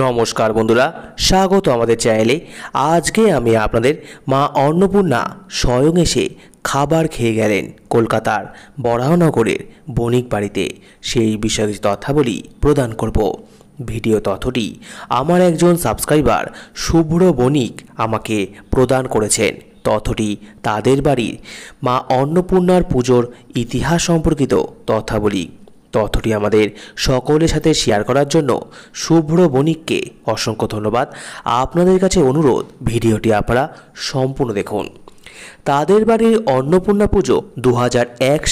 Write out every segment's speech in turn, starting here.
নমস্কার বন্ধুরা স্বাগত আমাদের চ্যানেলে আজকে আমি আপনাদের মা অন্নপূর্ণা স্বয়ং এসে খাবার খেয়ে গেলেন কলকাতার বরাহনগরের বণিক বাড়িতে সেই বিষয়ে তথ্যাবলী প্রদান করব ভিডিও তথ্যটি আমার একজন সাবস্ক্রাইবার শুভ্র বণিক আমাকে প্রদান করেছেন তথ্যটি তাদের বাড়ির মা অন্নপূর্ণার পুজোর ইতিহাস সম্পর্কিত তথ্যাবলী তথ্যটি আমাদের সকলের সাথে শেয়ার করার জন্য শুভ্র বণিককে অসংখ্য ধন্যবাদ আপনাদের কাছে অনুরোধ ভিডিওটি আপনারা সম্পূর্ণ দেখুন তাদের বাড়ির অন্নপূর্ণা পুজো দু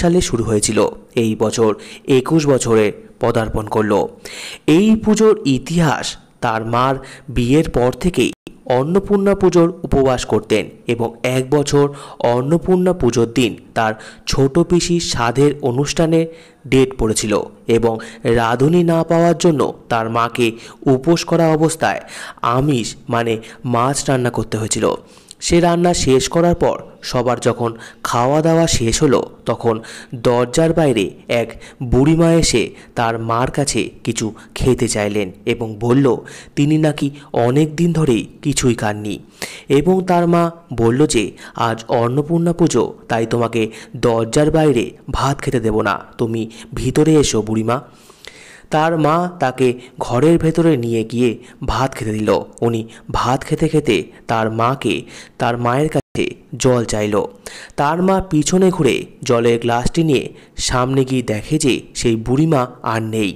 সালে শুরু হয়েছিল এই বছর একুশ বছরে পদার্পণ করল এই পুজোর ইতিহাস তার মার বিয়ের পর থেকেই অন্নপূর্ণা পুজোর উপবাস করতেন এবং এক বছর অন্নপূর্ণা পুজোর দিন তার ছোট পিসি সাধের অনুষ্ঠানে ডেট পড়েছিল এবং রাঁধুনি না পাওয়ার জন্য তার মাকে উপোস করা অবস্থায় আমিষ মানে মাছ রান্না করতে হয়েছিল সে রান্না শেষ করার পর সবার যখন খাওয়া দাওয়া শেষ হলো তখন দরজার বাইরে এক বুড়িমা এসে তার মার কাছে কিছু খেতে চাইলেন এবং বলল তিনি নাকি অনেক দিন ধরেই কিছুই খাননি এবং তার মা বলল যে আজ অন্নপূর্ণা পুজো তাই তোমাকে দরজার বাইরে ভাত খেতে দেব না তুমি ভিতরে এসো বুড়িমা তার মা তাকে ঘরের ভেতরে নিয়ে গিয়ে ভাত খেতে দিল উনি ভাত খেতে খেতে তার মাকে তার মায়ের কাছে জল চাইল তার মা পিছনে ঘুরে জলের গ্লাসটি নিয়ে সামনে গিয়ে দেখে যে সেই বুড়িমা আর নেই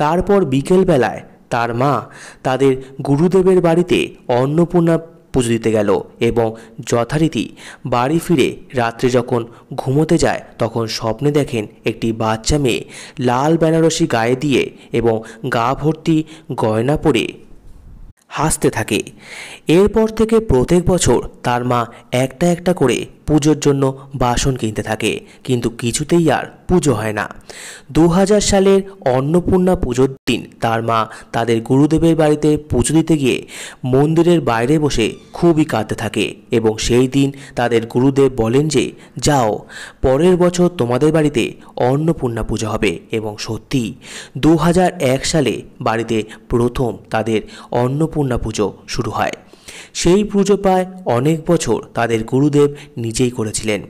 তারপর বিকেলবেলায় তার মা তাদের গুরুদেবের বাড়িতে অন্নপূর্ণা পুজো দিতে গেল এবং যথারীতি বাড়ি ফিরে রাত্রে যখন ঘুমোতে যায় তখন স্বপ্নে দেখেন একটি বাচ্চা মেয়ে লাল বেনারসি গায়ে দিয়ে এবং গা ভর্তি গয়না পরে হাসতে থাকে এরপর থেকে প্রত্যেক বছর তার মা একটা একটা করে পুজোর জন্য বাসন কিনতে থাকে কিন্তু কিছুতেই আর পুজো হয় না দু সালের অন্নপূর্ণা পুজোর দিন তার মা তাদের গুরুদেবের বাড়িতে পুজো দিতে গিয়ে মন্দিরের বাইরে বসে খুবই কাঁদতে থাকে এবং সেই দিন তাদের গুরুদেব বলেন যে যাও পরের বছর তোমাদের বাড়িতে অন্নপূর্ণা পুজো হবে এবং সত্যি দু সালে বাড়িতে প্রথম তাদের অন্নপূর্ণা অন্নপূর্ণা পুজো শুরু হয় সেই পুজো প্রায় অনেক বছর তাদের গুরুদেব নিজেই করেছিলেন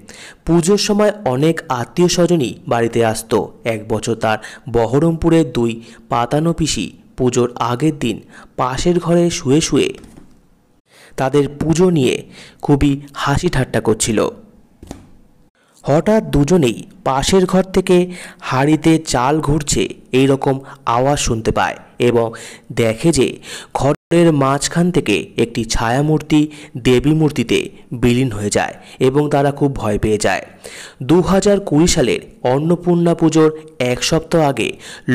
পুজোর সময় অনেক আত্মীয় স্বজনই বাড়িতে আসত এক বছর তার বহরমপুরের দুই পাতানো পিসি পুজোর আগের দিন পাশের ঘরে শুয়ে শুয়ে তাদের পুজো নিয়ে খুবই হাসি ঠাট্টা করছিল হঠাৎ দুজনেই পাশের ঘর থেকে হাড়িতে চাল ঘুরছে এইরকম আওয়াজ শুনতে পায় এবং দেখে যে ঘর এর মাঝখান থেকে একটি ছায়ামূর্তি দেবী মূর্তিতে বিলীন হয়ে যায় এবং তারা খুব ভয় পেয়ে যায় দু হাজার কুড়ি সালের অন্নপূর্ণা পুজোর এক সপ্তাহ আগে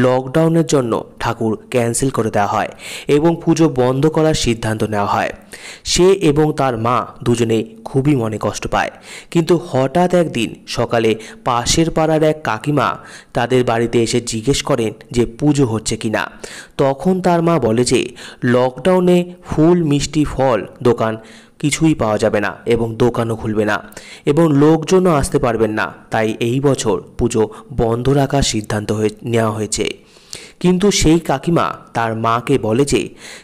লকডাউনের জন্য ঠাকুর ক্যান্সেল করে দেওয়া হয় এবং পুজো বন্ধ করার সিদ্ধান্ত নেওয়া হয় সে এবং তার মা দুজনে খুবই মনে কষ্ট পায় কিন্তু হঠাৎ একদিন সকালে পাশের পাড়ার এক কাকিমা তাদের বাড়িতে এসে জিজ্ঞেস করেন যে পুজো হচ্ছে কিনা তখন তার মা বলে যে লক লকডাউনে ফুল মিষ্টি ফল দোকান কিছুই পাওয়া যাবে না এবং দোকানও খুলবে না এবং লোকজনও আসতে পারবেন না তাই এই বছর পুজো বন্ধ রাখার সিদ্ধান্ত হয়ে নেওয়া হয়েছে কিন্তু সেই কাকিমা তার মাকে বলে যে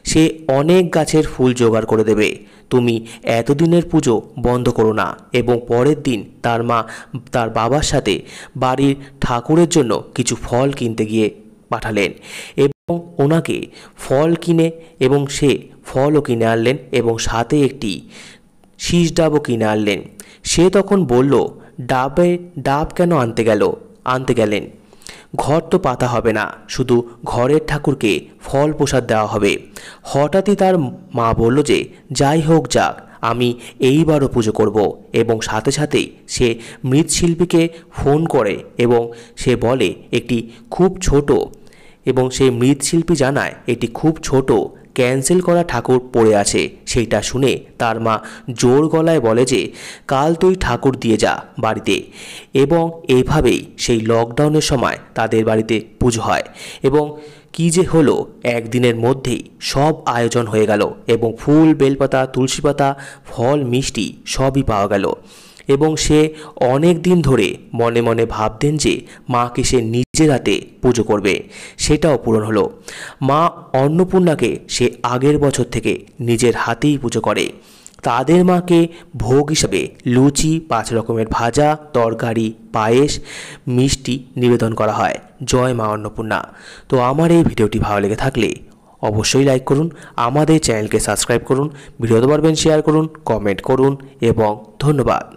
সে অনেক গাছের ফুল জোগাড় করে দেবে তুমি এতদিনের পুজো বন্ধ করো না এবং পরের দিন তার মা তার বাবার সাথে বাড়ির ঠাকুরের জন্য কিছু ফল কিনতে গিয়ে পাঠালেন ওনাকে ফল কিনে এবং সে ফলও কিনে আনলেন এবং সাথে একটি শীষ ডাবও কিনে আনলেন সে তখন বলল ডাবে ডাব কেন আনতে গেল আনতে গেলেন ঘর তো পাতা হবে না শুধু ঘরের ঠাকুরকে ফল প্রসাদ দেওয়া হবে হঠাৎই তার মা বলল যে যাই হোক যাক আমি এইবারও পুজো করব এবং সাথে সাথেই সে মৃৎশিল্পীকে ফোন করে এবং সে বলে একটি খুব ছোট এবং সেই মৃৎশিল্পী জানায় এটি খুব ছোট ক্যান্সেল করা ঠাকুর পড়ে আছে সেইটা শুনে তার মা জোর গলায় বলে যে কাল তুই ঠাকুর দিয়ে যা বাড়িতে এবং এইভাবেই সেই লকডাউনের সময় তাদের বাড়িতে পুজো হয় এবং কি যে হলো একদিনের মধ্যেই সব আয়োজন হয়ে গেল এবং ফুল বেলপাতা তুলসী পাতা ফল মিষ্টি সবই পাওয়া গেল এবং সে অনেক দিন ধরে মনে মনে ভাবতেন যে মাকে সে নিজের হাতে পুজো করবে সেটাও পূরণ হলো মা অন্নপূর্ণাকে সে আগের বছর থেকে নিজের হাতেই পুজো করে তাদের মাকে ভোগ হিসাবে লুচি পাঁচ রকমের ভাজা তরকারি পায়েস মিষ্টি নিবেদন করা হয় জয় মা অন্নপূর্ণা তো আমার এই ভিডিওটি ভালো লেগে থাকলে অবশ্যই লাইক করুন আমাদের চ্যানেলকে সাবস্ক্রাইব করুন বিরত পারবেন শেয়ার করুন কমেন্ট করুন এবং ধন্যবাদ